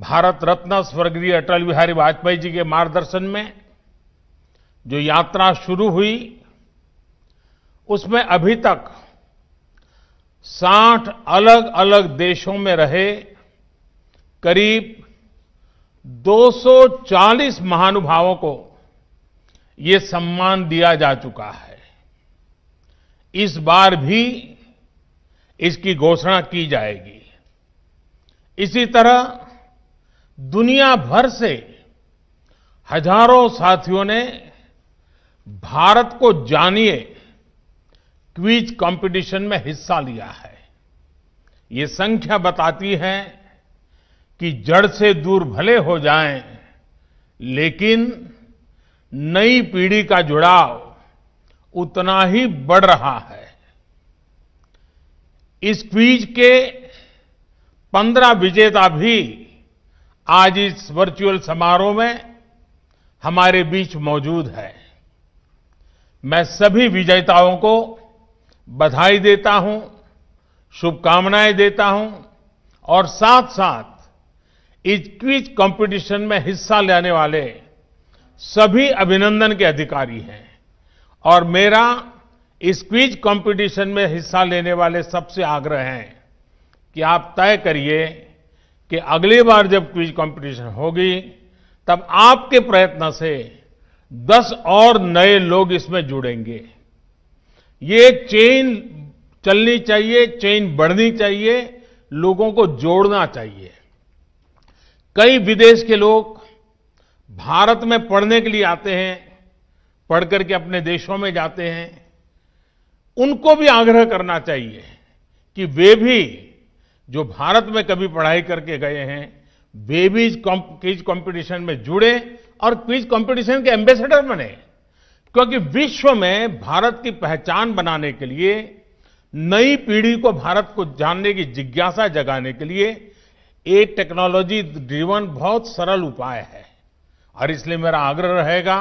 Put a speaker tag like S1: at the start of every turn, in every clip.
S1: भारत रत्न स्वर्गीय अटल बिहारी वाजपेयी जी के मार्गदर्शन में जो यात्रा शुरू हुई उसमें अभी तक 60 अलग अलग देशों में रहे करीब 240 महानुभावों को ये सम्मान दिया जा चुका है इस बार भी इसकी घोषणा की जाएगी इसी तरह दुनिया भर से हजारों साथियों ने भारत को जानिए क्विज कंपटीशन में हिस्सा लिया है ये संख्या बताती है कि जड़ से दूर भले हो जाएं, लेकिन नई पीढ़ी का जुड़ाव उतना ही बढ़ रहा है इस क्वीज के पंद्रह विजेता भी आज इस वर्चुअल समारोह में हमारे बीच मौजूद है मैं सभी विजेताओं को बधाई देता हूं शुभकामनाएं देता हूं और साथ साथ इस क्विज कंपटीशन में हिस्सा लेने वाले सभी अभिनंदन के अधिकारी हैं और मेरा इस क्विज कंपटीशन में हिस्सा लेने वाले सबसे आग्रह है कि आप तय करिए कि अगली बार जब क्विज कंपटीशन होगी तब आपके प्रयत्न से 10 और नए लोग इसमें जुड़ेंगे ये चेन चलनी चाहिए चेन बढ़नी चाहिए लोगों को जोड़ना चाहिए कई विदेश के लोग भारत में पढ़ने के लिए आते हैं पढ़ करके अपने देशों में जाते हैं उनको भी आग्रह करना चाहिए कि वे भी जो भारत में कभी पढ़ाई करके गए हैं वे भी क्विज कंपटीशन में जुड़े और क्विज कंपटीशन के एम्बेसडर बने क्योंकि विश्व में भारत की पहचान बनाने के लिए नई पीढ़ी को भारत को जानने की जिज्ञासा जगाने के लिए एक टेक्नोलॉजी ड्रीवन बहुत सरल उपाय है और इसलिए मेरा आग्रह रहेगा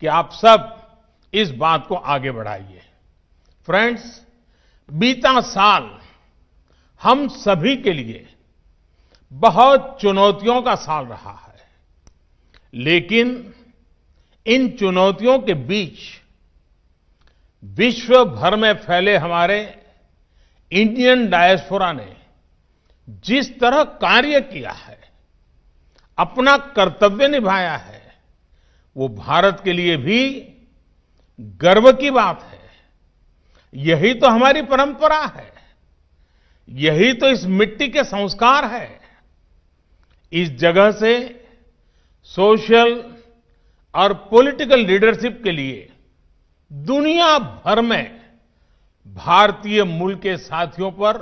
S1: कि आप सब इस बात को आगे बढ़ाइए फ्रेंड्स बीता साल हम सभी के लिए बहुत चुनौतियों का साल रहा है लेकिन इन चुनौतियों के बीच विश्व भर में फैले हमारे इंडियन डायस्पोरा ने जिस तरह कार्य किया है अपना कर्तव्य निभाया है वो भारत के लिए भी गर्व की बात है यही तो हमारी परंपरा है यही तो इस मिट्टी के संस्कार है इस जगह से सोशल और पॉलिटिकल लीडरशिप के लिए दुनिया भर में भारतीय मूल के साथियों पर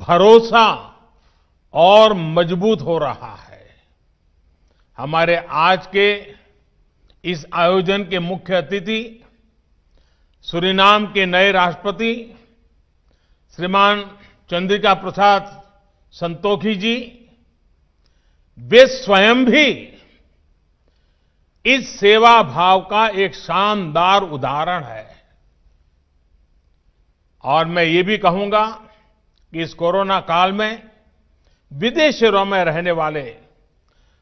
S1: भरोसा और मजबूत हो रहा है हमारे आज के इस आयोजन के मुख्य अतिथि सुरीनाम के नए राष्ट्रपति श्रीमान चंद्रिका प्रसाद संतोखी जी वे स्वयं भी इस सेवा भाव का एक शानदार उदाहरण है और मैं ये भी कहूंगा कि इस कोरोना काल में विदेशों में रहने वाले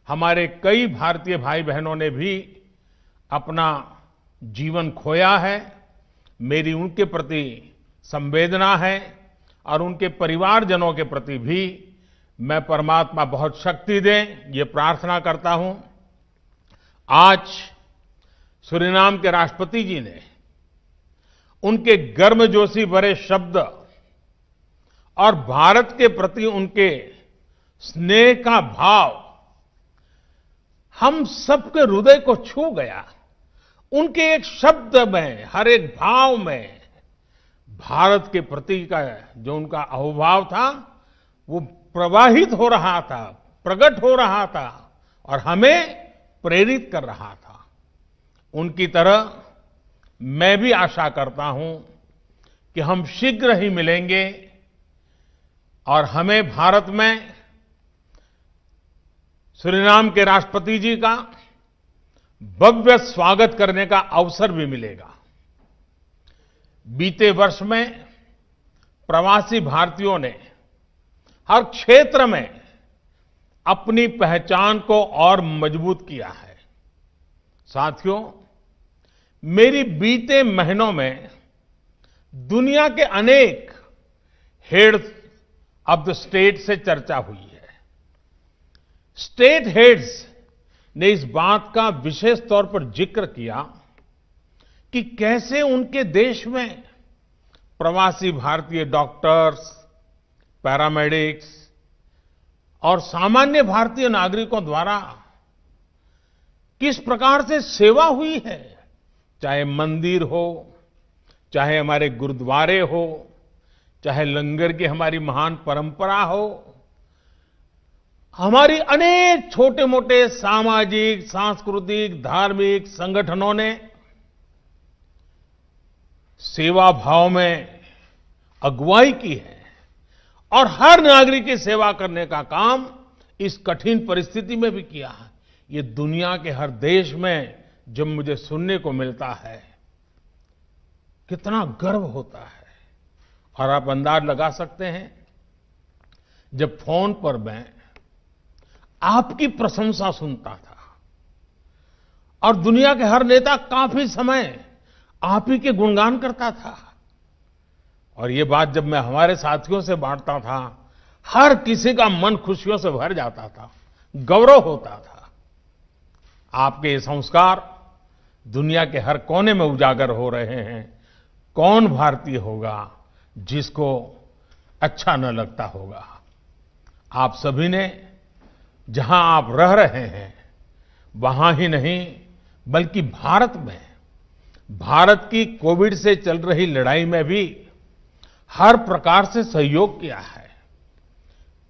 S1: हमारे कई भारतीय भाई बहनों ने भी अपना जीवन खोया है मेरी उनके प्रति संवेदना है और उनके परिवारजनों के प्रति भी मैं परमात्मा बहुत शक्ति दे ये प्रार्थना करता हूं आज सुरिनाम के राष्ट्रपति जी ने उनके गर्मजोशी भरे शब्द और भारत के प्रति उनके स्नेह का भाव हम सबके हृदय को छू गया उनके एक शब्द में हर एक भाव में भारत के प्रति का जो उनका अहोभाव था वो प्रवाहित हो रहा था प्रकट हो रहा था और हमें प्रेरित कर रहा था उनकी तरह मैं भी आशा करता हूं कि हम शीघ्र ही मिलेंगे और हमें भारत में सूरीनाम के राष्ट्रपति जी का भव्य स्वागत करने का अवसर भी मिलेगा बीते वर्ष में प्रवासी भारतीयों ने हर क्षेत्र में अपनी पहचान को और मजबूत किया है साथियों मेरी बीते महीनों में दुनिया के अनेक हेड्स ऑफ द स्टेट से चर्चा हुई है स्टेट हेड्स ने इस बात का विशेष तौर पर जिक्र किया कि कैसे उनके देश में प्रवासी भारतीय डॉक्टर्स पैरामेडिक्स और सामान्य भारतीय नागरिकों द्वारा किस प्रकार से सेवा हुई है चाहे मंदिर हो चाहे हमारे गुरुद्वारे हो चाहे लंगर की हमारी महान परंपरा हो हमारी अनेक छोटे मोटे सामाजिक सांस्कृतिक धार्मिक संगठनों ने सेवा भाव में अगुवाई की है और हर नागरिक की सेवा करने का काम इस कठिन परिस्थिति में भी किया है ये दुनिया के हर देश में जब मुझे सुनने को मिलता है कितना गर्व होता है और आप अंदाज लगा सकते हैं जब फोन पर मैं आपकी प्रशंसा सुनता था और दुनिया के हर नेता काफी समय आप ही के गुणगान करता था और ये बात जब मैं हमारे साथियों से बांटता था हर किसी का मन खुशियों से भर जाता था गौरव होता था आपके ये संस्कार दुनिया के हर कोने में उजागर हो रहे हैं कौन भारतीय होगा जिसको अच्छा न लगता होगा आप सभी ने जहां आप रह रहे हैं वहां ही नहीं बल्कि भारत में भारत की कोविड से चल रही लड़ाई में भी हर प्रकार से सहयोग किया है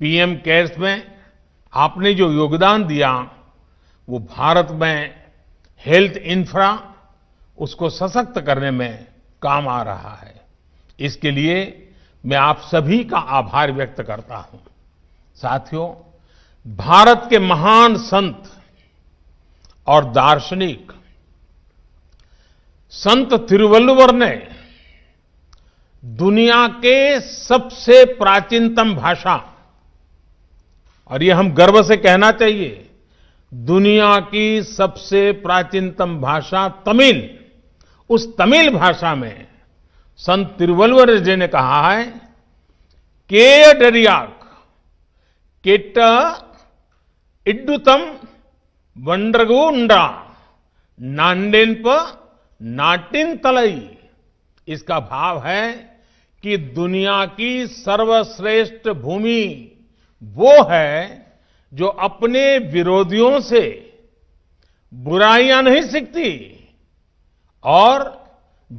S1: पीएम केयर्स में आपने जो योगदान दिया वो भारत में हेल्थ इंफ्रा उसको सशक्त करने में काम आ रहा है इसके लिए मैं आप सभी का आभार व्यक्त करता हूं साथियों भारत के महान संत और दार्शनिक संत तिरुवल्लुवर ने दुनिया के सबसे प्राचीनतम भाषा और ये हम गर्व से कहना चाहिए दुनिया की सबसे प्राचीनतम भाषा तमिल उस तमिल भाषा में संत तिरुवल्लुवर जी ने कहा है के डरियाक केट इड्डुतम वंडरगुंडा नांडेन पर नाटिन तलई इसका भाव है कि दुनिया की सर्वश्रेष्ठ भूमि वो है जो अपने विरोधियों से बुराइयां नहीं सीखती और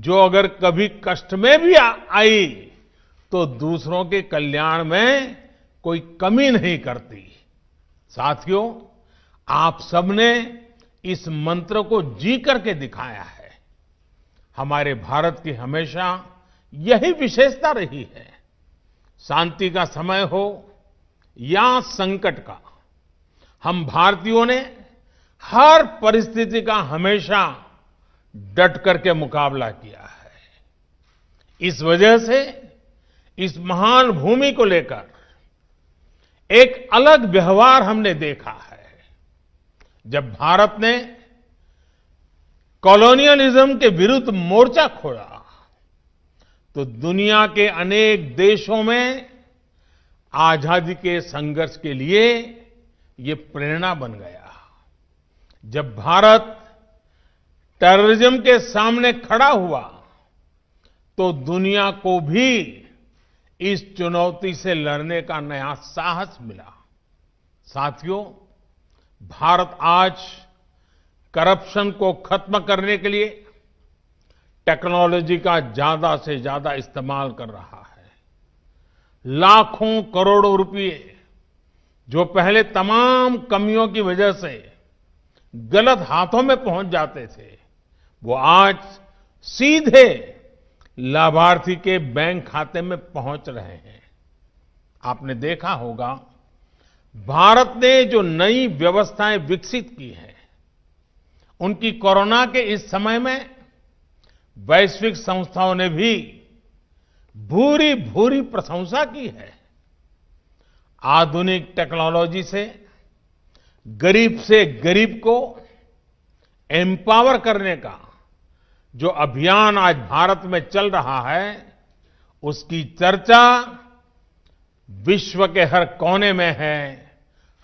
S1: जो अगर कभी कष्ट में भी आ, आई तो दूसरों के कल्याण में कोई कमी नहीं करती साथियों आप सबने इस मंत्र को जी करके दिखाया है हमारे भारत की हमेशा यही विशेषता रही है शांति का समय हो या संकट का हम भारतीयों ने हर परिस्थिति का हमेशा डट करके मुकाबला किया है इस वजह से इस महान भूमि को लेकर एक अलग व्यवहार हमने देखा है जब भारत ने कॉलोनियलिज्म के विरुद्ध मोर्चा खोला तो दुनिया के अनेक देशों में आजादी के संघर्ष के लिए ये प्रेरणा बन गया जब भारत टेररिज्म के सामने खड़ा हुआ तो दुनिया को भी इस चुनौती से लड़ने का नया साहस मिला साथियों भारत आज करप्शन को खत्म करने के लिए टेक्नोलॉजी का ज्यादा से ज्यादा इस्तेमाल कर रहा है लाखों करोड़ों रुपए जो पहले तमाम कमियों की वजह से गलत हाथों में पहुंच जाते थे वो आज सीधे लाभार्थी के बैंक खाते में पहुंच रहे हैं आपने देखा होगा भारत ने जो नई व्यवस्थाएं विकसित की हैं उनकी कोरोना के इस समय में वैश्विक संस्थाओं ने भी भूरी भूरी प्रशंसा की है आधुनिक टेक्नोलॉजी से गरीब से गरीब को एम्पावर करने का जो अभियान आज भारत में चल रहा है उसकी चर्चा विश्व के हर कोने में है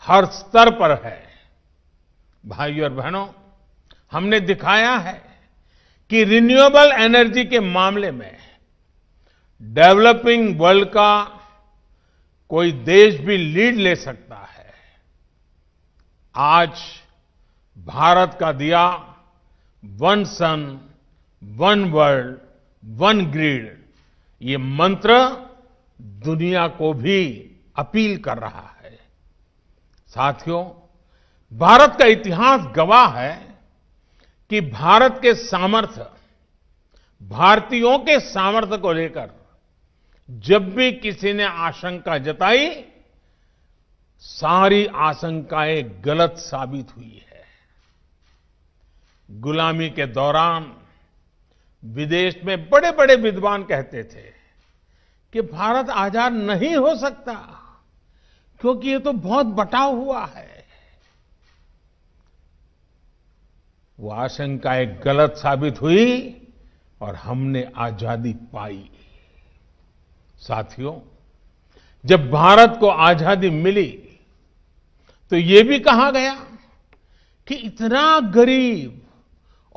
S1: हर स्तर पर है भाइयों और बहनों हमने दिखाया है कि रिन्यूएबल एनर्जी के मामले में डेवलपिंग वर्ल्ड का कोई देश भी लीड ले सकता है आज भारत का दिया one sun one world one grid ये मंत्र दुनिया को भी अपील कर रहा है साथियों भारत का इतिहास गवाह है कि भारत के सामर्थ्य भारतीयों के सामर्थ्य को लेकर जब भी किसी ने आशंका जताई सारी आशंकाएं गलत साबित हुई है गुलामी के दौरान विदेश में बड़े बड़े विद्वान कहते थे कि भारत आजाद नहीं हो सकता क्योंकि ये तो बहुत बटाव हुआ है वो आशंकाएं गलत साबित हुई और हमने आजादी पाई साथियों जब भारत को आजादी मिली तो ये भी कहा गया कि इतना गरीब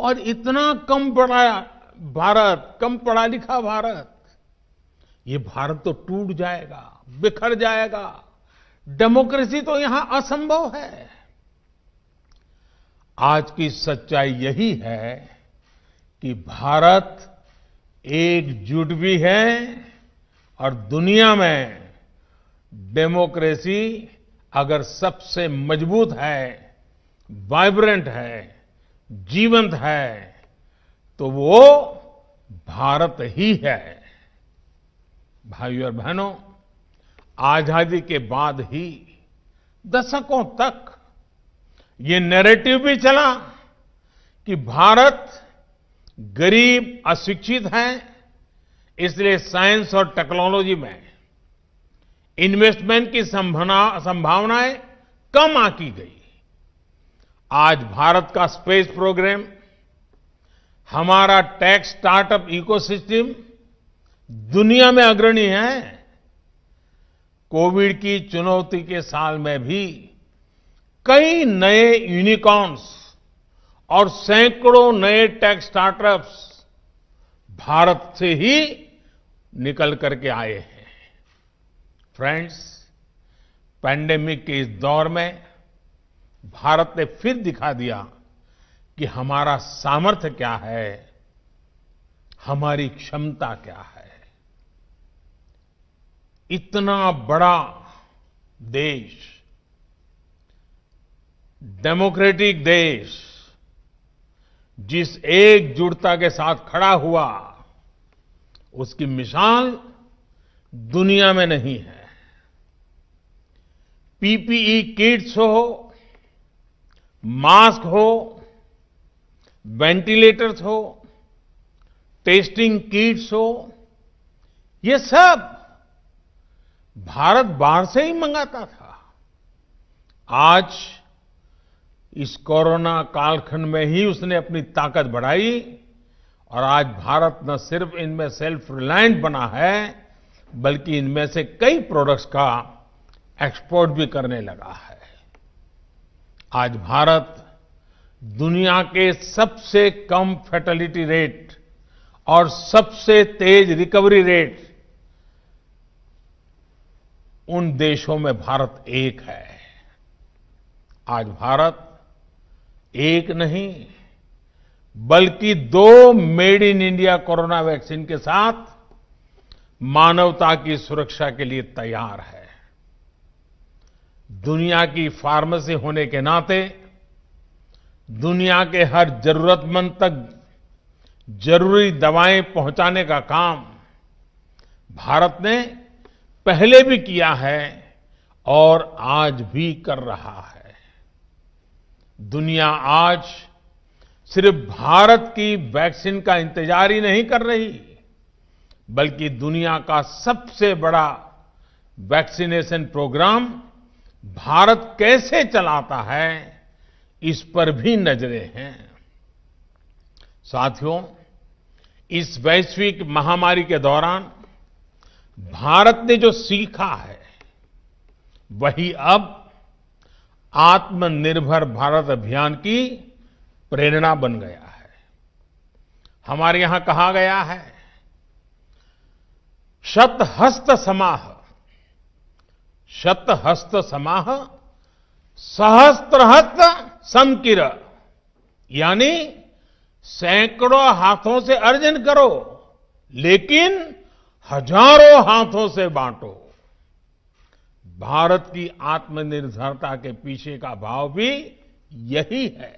S1: और इतना कम पढ़ा भारत कम पढ़ा लिखा भारत ये भारत तो टूट जाएगा बिखर जाएगा डेमोक्रेसी तो यहां असंभव है आज की सच्चाई यही है कि भारत एकजुट भी है और दुनिया में डेमोक्रेसी अगर सबसे मजबूत है वाइब्रेंट है जीवंत है तो वो भारत ही है भाइयों और बहनों आजादी के बाद ही दशकों तक ये नैरेटिव भी चला कि भारत गरीब अशिक्षित है इसलिए साइंस और टेक्नोलॉजी में इन्वेस्टमेंट की संभावनाएं कम आकी गई आज भारत का स्पेस प्रोग्राम हमारा टेक स्टार्टअप इकोसिस्टम दुनिया में अग्रणी है कोविड की चुनौती के साल में भी कई नए यूनिकॉर्न्स और सैकड़ों नए टेक स्टार्टअप्स भारत से ही निकल करके आए हैं फ्रेंड्स पैंडेमिक के इस दौर में भारत ने फिर दिखा दिया कि हमारा सामर्थ्य क्या है हमारी क्षमता क्या है इतना बड़ा देश डेमोक्रेटिक देश जिस एकजुटता के साथ खड़ा हुआ उसकी मिसाल दुनिया में नहीं है पीपीई किट्स हो मास्क हो वेंटिलेटर्स हो टेस्टिंग किट्स हो ये सब भारत बाहर से ही मंगाता था आज इस कोरोना कालखंड में ही उसने अपनी ताकत बढ़ाई और आज भारत न सिर्फ इनमें सेल्फ रिलायंट बना है बल्कि इनमें से कई प्रोडक्ट्स का एक्सपोर्ट भी करने लगा है आज भारत दुनिया के सबसे कम फैटलिटी रेट और सबसे तेज रिकवरी रेट उन देशों में भारत एक है आज भारत एक नहीं बल्कि दो made in India corona vaccine के साथ मानवता की सुरक्षा के लिए तैयार है दुनिया की फार्मेसी होने के नाते दुनिया के हर जरूरतमंद तक जरूरी दवाएं पहुंचाने का काम भारत ने पहले भी किया है और आज भी कर रहा है दुनिया आज सिर्फ भारत की वैक्सीन का इंतजार ही नहीं कर रही बल्कि दुनिया का सबसे बड़ा वैक्सीनेशन प्रोग्राम भारत कैसे चलाता है इस पर भी नजरें हैं साथियों इस वैश्विक महामारी के दौरान भारत ने जो सीखा है वही अब आत्मनिर्भर भारत अभियान की प्रेरणा बन गया है हमारे यहां कहा गया है शतहस्त समाह शतहस्त समाह सहस्त्रहस्त संकिर यानी सैकड़ों हाथों से अर्जन करो लेकिन हजारों हाथों से बांटो भारत की आत्मनिर्भरता के पीछे का भाव भी यही है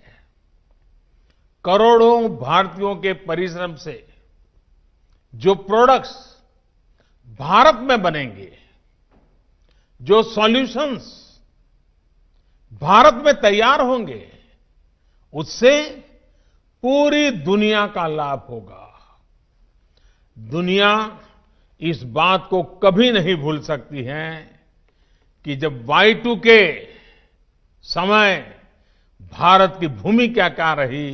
S1: करोड़ों भारतीयों के परिश्रम से जो प्रोडक्ट्स भारत में बनेंगे जो सॉल्यूशंस भारत में तैयार होंगे उससे पूरी दुनिया का लाभ होगा दुनिया इस बात को कभी नहीं भूल सकती है कि जब वाई टू के समय भारत की क्या क्या रही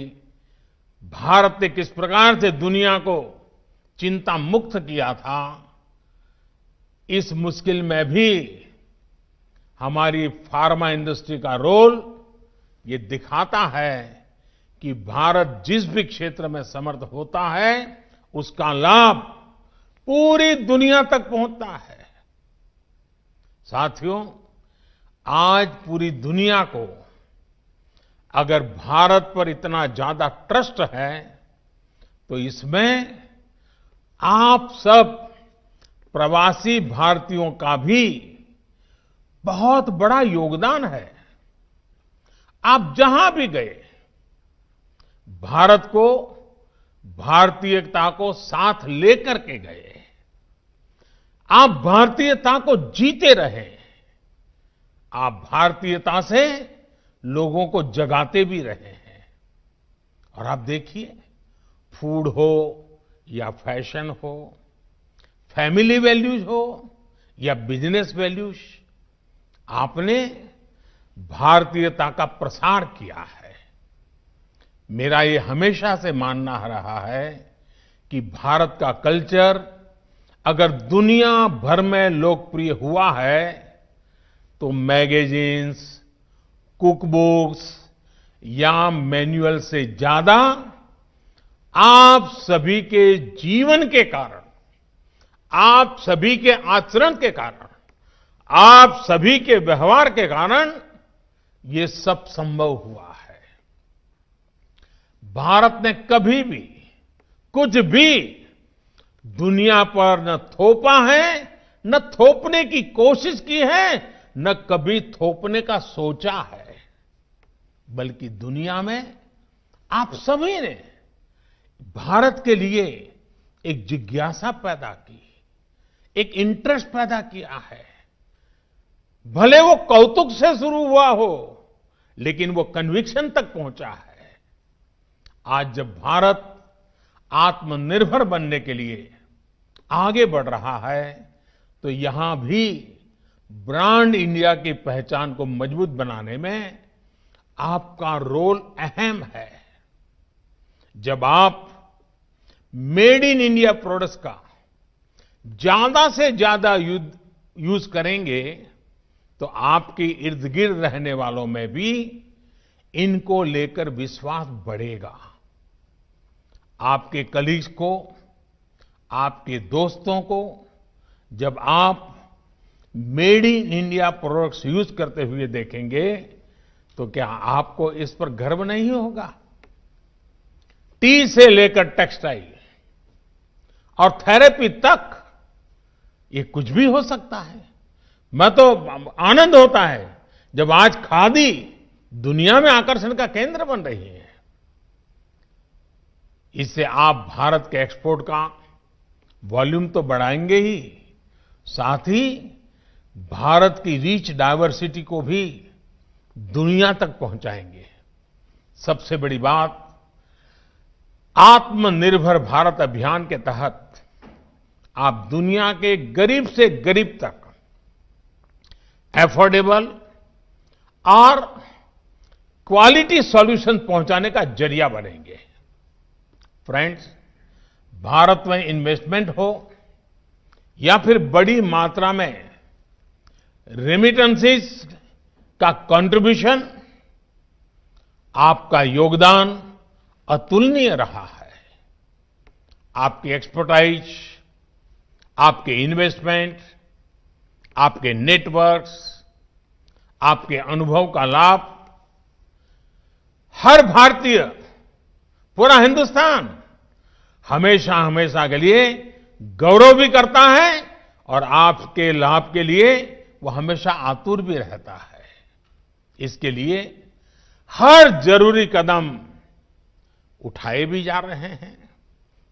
S1: भारत ने किस प्रकार से दुनिया को चिंता मुक्त किया था इस मुश्किल में भी हमारी फार्मा इंडस्ट्री का रोल ये दिखाता है कि भारत जिस भी क्षेत्र में समर्थ होता है उसका लाभ पूरी दुनिया तक पहुंचता है साथियों आज पूरी दुनिया को अगर भारत पर इतना ज्यादा ट्रस्ट है तो इसमें आप सब प्रवासी भारतीयों का भी बहुत बड़ा योगदान है आप जहां भी गए भारत को भारतीयता को साथ लेकर के गए आप भारतीयता को जीते रहे आप भारतीयता से लोगों को जगाते भी रहे हैं और आप देखिए फूड हो या फैशन हो फैमिली वैल्यूज हो या बिजनेस वैल्यूज आपने भारतीयता का प्रसार किया है मेरा ये हमेशा से मानना रहा है कि भारत का कल्चर अगर दुनिया भर में लोकप्रिय हुआ है तो मैगजीन्स कुकबुक्स या मैनुअल से ज्यादा आप सभी के जीवन के कारण आप सभी के आचरण के कारण आप सभी के व्यवहार के कारण ये सब संभव हुआ है भारत ने कभी भी कुछ भी दुनिया पर न थोपा है न थोपने की कोशिश की है न कभी थोपने का सोचा है बल्कि दुनिया में आप सभी ने भारत के लिए एक जिज्ञासा पैदा की एक इंटरेस्ट पैदा किया है भले वो कौतुक से शुरू हुआ हो लेकिन वो कन्विक्शन तक पहुंचा है आज जब भारत आत्मनिर्भर बनने के लिए आगे बढ़ रहा है तो यहां भी ब्रांड इंडिया की पहचान को मजबूत बनाने में आपका रोल अहम है जब आप मेड इन इंडिया प्रोडक्ट्स का ज्यादा से ज्यादा यूज करेंगे तो आपके इर्द गिर्द रहने वालों में भी इनको लेकर विश्वास बढ़ेगा आपके कलीग्स को आपके दोस्तों को जब आप made in India products use करते हुए देखेंगे तो क्या आपको इस पर गर्व नहीं होगा टी से लेकर टेक्सटाइल और थेरेपी तक ये कुछ भी हो सकता है मैं तो आनंद होता है जब आज खादी दुनिया में आकर्षण का केंद्र बन रही है इससे आप भारत के एक्सपोर्ट का वॉल्यूम तो बढ़ाएंगे ही साथ ही भारत की रिच डाइवर्सिटी को भी दुनिया तक पहुंचाएंगे सबसे बड़ी बात आत्मनिर्भर भारत अभियान के तहत आप दुनिया के गरीब से गरीब तक एफोर्डेबल और क्वालिटी सॉल्यूशन पहुंचाने का जरिया बनेंगे फ्रेंड्स भारत में इन्वेस्टमेंट हो या फिर बड़ी मात्रा में रेमिटेंसेस का कंट्रीब्यूशन आपका योगदान अतुलनीय रहा है आपकी एक्सपर्टाइज आपके इन्वेस्टमेंट आपके नेटवर्क्स आपके अनुभव का लाभ हर भारतीय पूरा हिंदुस्तान हमेशा हमेशा के लिए गौरव भी करता है और आपके लाभ के लिए वो हमेशा आतुर भी रहता है इसके लिए हर जरूरी कदम उठाए भी जा रहे हैं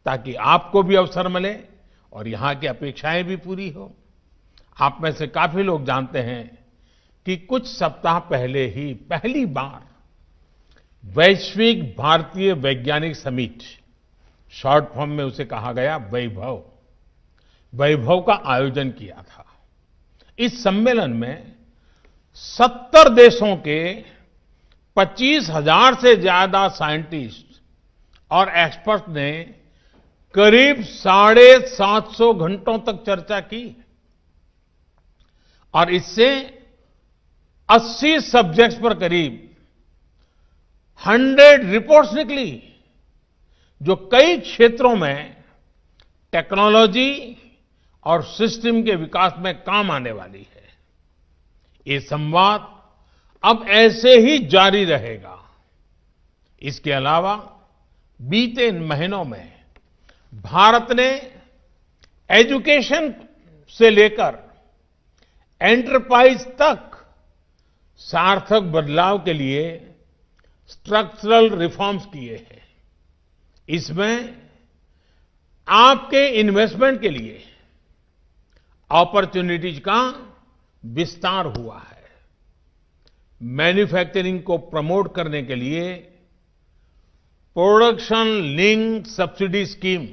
S1: ताकि आपको भी अवसर मिले और यहां की अपेक्षाएं भी पूरी हो आप में से काफी लोग जानते हैं कि कुछ सप्ताह पहले ही पहली बार वैश्विक भारतीय वैज्ञानिक समिति शॉर्ट फॉर्म में उसे कहा गया वैभव वैभव का आयोजन किया था इस सम्मेलन में 70 देशों के पच्चीस हजार से ज्यादा साइंटिस्ट और एक्सपर्ट ने करीब साढ़े सात सौ घंटों तक चर्चा की और इससे 80 सब्जेक्ट्स पर करीब 100 रिपोर्ट्स निकली जो कई क्षेत्रों में टेक्नोलॉजी और सिस्टम के विकास में काम आने वाली है ये संवाद अब ऐसे ही जारी रहेगा इसके अलावा बीते इन महीनों में भारत ने एजुकेशन से लेकर एंटरप्राइज तक सार्थक बदलाव के लिए स्ट्रक्चरल रिफॉर्म्स किए हैं इसमें आपके इन्वेस्टमेंट के लिए अपॉर्चुनिटीज का विस्तार हुआ है मैन्युफैक्चरिंग को प्रमोट करने के लिए प्रोडक्शन लिंक सब्सिडी स्कीम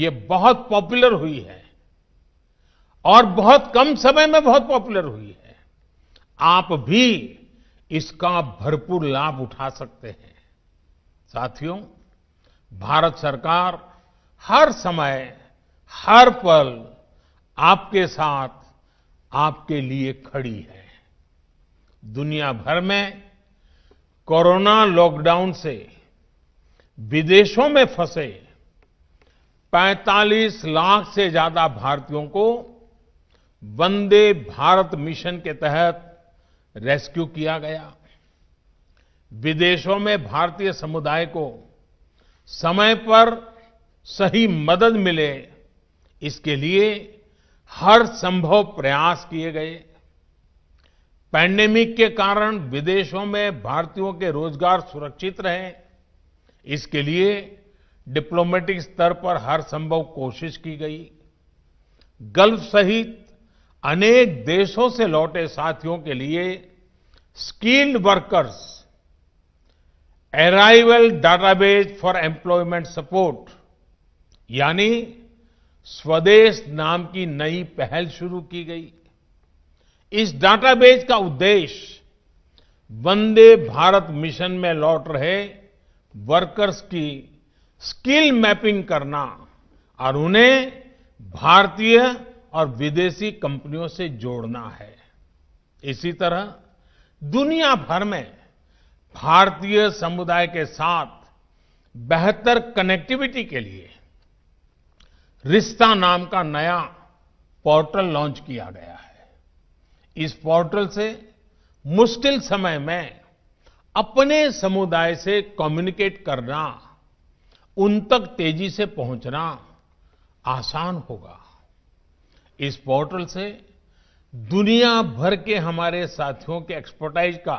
S1: ये बहुत पॉपुलर हुई है और बहुत कम समय में बहुत पॉपुलर हुई है आप भी इसका भरपूर लाभ उठा सकते हैं साथियों भारत सरकार हर समय हर पल आपके साथ आपके लिए खड़ी है दुनिया भर में कोरोना लॉकडाउन से विदेशों में फंसे 45 लाख से ज्यादा भारतीयों को वंदे भारत मिशन के तहत रेस्क्यू किया गया विदेशों में भारतीय समुदाय को समय पर सही मदद मिले इसके लिए हर संभव प्रयास किए गए पैंडेमिक के कारण विदेशों में भारतीयों के रोजगार सुरक्षित रहे इसके लिए डिप्लोमेटिक स्तर पर हर संभव कोशिश की गई गल्फ सहित अनेक देशों से लौटे साथियों के लिए skilled workers arrival database for employment support यानी स्वदेश नाम की नई पहल शुरू की गई इस डाटाबेस का उद्देश्य वंदे भारत मिशन में लौट रहे वर्कर्स की स्किल मैपिंग करना और उन्हें भारतीय और विदेशी कंपनियों से जोड़ना है इसी तरह दुनिया भर में भारतीय समुदाय के साथ बेहतर कनेक्टिविटी के लिए रिश्ता नाम का नया पोर्टल लॉन्च किया गया है इस पोर्टल से मुश्किल समय में अपने समुदाय से कम्युनिकेट करना उन तक तेजी से पहुंचना आसान होगा इस पोर्टल से दुनिया भर के हमारे साथियों के एक्सपर्टाइज का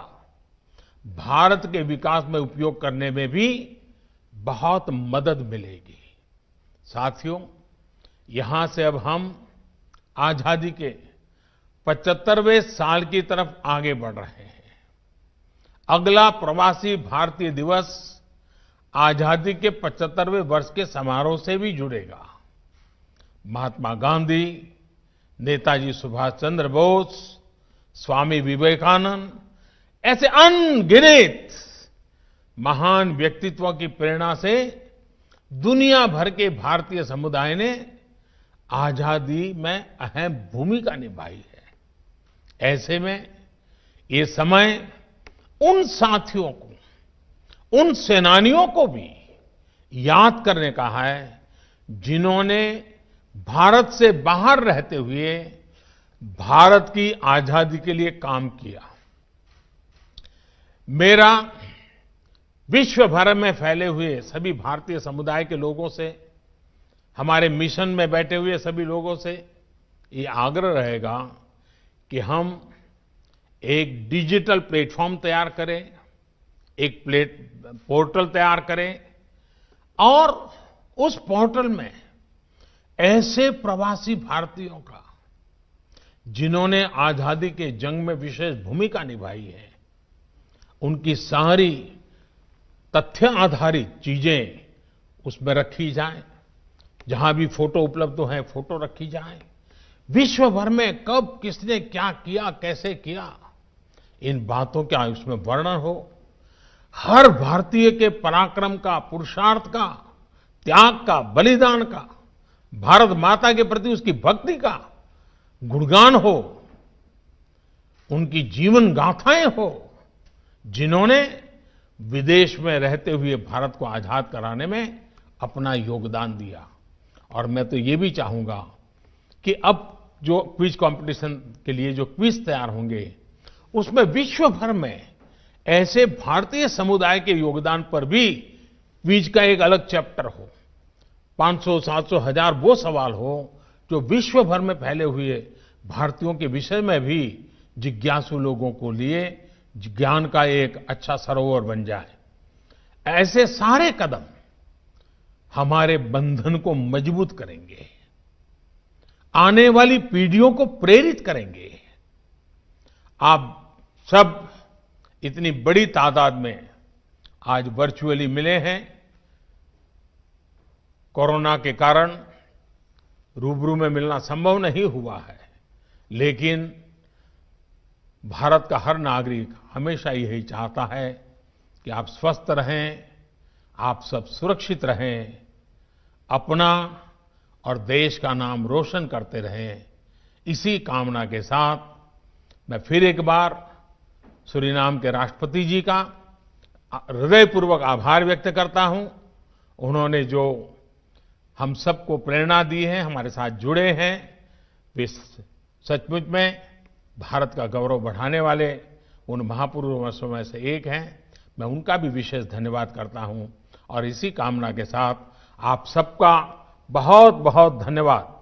S1: भारत के विकास में उपयोग करने में भी बहुत मदद मिलेगी साथियों यहां से अब हम आजादी के 75वें साल की तरफ आगे बढ़ रहे हैं अगला प्रवासी भारतीय दिवस आजादी के 75वें वर्ष के समारोह से भी जुड़ेगा महात्मा गांधी नेताजी सुभाष चंद्र बोस स्वामी विवेकानंद ऐसे अनगिनत महान व्यक्तित्वों की प्रेरणा से दुनिया भर के भारतीय समुदाय ने आजादी में अहम भूमिका निभाई है ऐसे में ये समय उन साथियों को उन सेनानियों को भी याद करने का है जिन्होंने भारत से बाहर रहते हुए भारत की आजादी के लिए काम किया मेरा विश्वभर में फैले हुए सभी भारतीय समुदाय के लोगों से हमारे मिशन में बैठे हुए सभी लोगों से ये आग्रह रहेगा कि हम एक डिजिटल प्लेटफॉर्म तैयार करें एक प्लेट पोर्टल तैयार करें और उस पोर्टल में ऐसे प्रवासी भारतीयों का जिन्होंने आजादी के जंग में विशेष भूमिका निभाई है उनकी सारी तथ्य आधारित चीजें उसमें रखी जाए जहां भी फोटो उपलब्ध है फोटो रखी जाए विश्व भर में कब किसने क्या किया कैसे किया इन बातों का उसमें वर्णन हो हर भारतीय के पराक्रम का पुरुषार्थ का त्याग का बलिदान का भारत माता के प्रति उसकी भक्ति का गुणगान हो उनकी जीवन गाथाएं हो जिन्होंने विदेश में रहते हुए भारत को आजाद कराने में अपना योगदान दिया और मैं तो ये भी चाहूंगा कि अब जो क्विज कंपटीशन के लिए जो क्विज तैयार होंगे उसमें विश्व भर में ऐसे भारतीय समुदाय के योगदान पर भी क्विज का एक अलग चैप्टर हो 500, 700, हजार वो सवाल हो जो विश्व भर में फैले हुए भारतीयों के विषय में भी जिज्ञासु लोगों को लिए ज्ञान का एक अच्छा सरोवर बन जाए ऐसे सारे कदम हमारे बंधन को मजबूत करेंगे आने वाली पीढ़ियों को प्रेरित करेंगे आप सब इतनी बड़ी तादाद में आज वर्चुअली मिले हैं कोरोना के कारण रूबरू में मिलना संभव नहीं हुआ है लेकिन भारत का हर नागरिक हमेशा यही चाहता है कि आप स्वस्थ रहें आप सब सुरक्षित रहें अपना और देश का नाम रोशन करते रहें इसी कामना के साथ मैं फिर एक बार सुरीनाम के राष्ट्रपति जी का हृदयपूर्वक आभार व्यक्त करता हूं उन्होंने जो हम सबको प्रेरणा दी है हमारे साथ जुड़े हैं वे सचमुच में भारत का गौरव बढ़ाने वाले उन महापुरुषों में से एक हैं मैं उनका भी विशेष धन्यवाद करता हूं और इसी कामना के साथ आप सबका बहुत बहुत धन्यवाद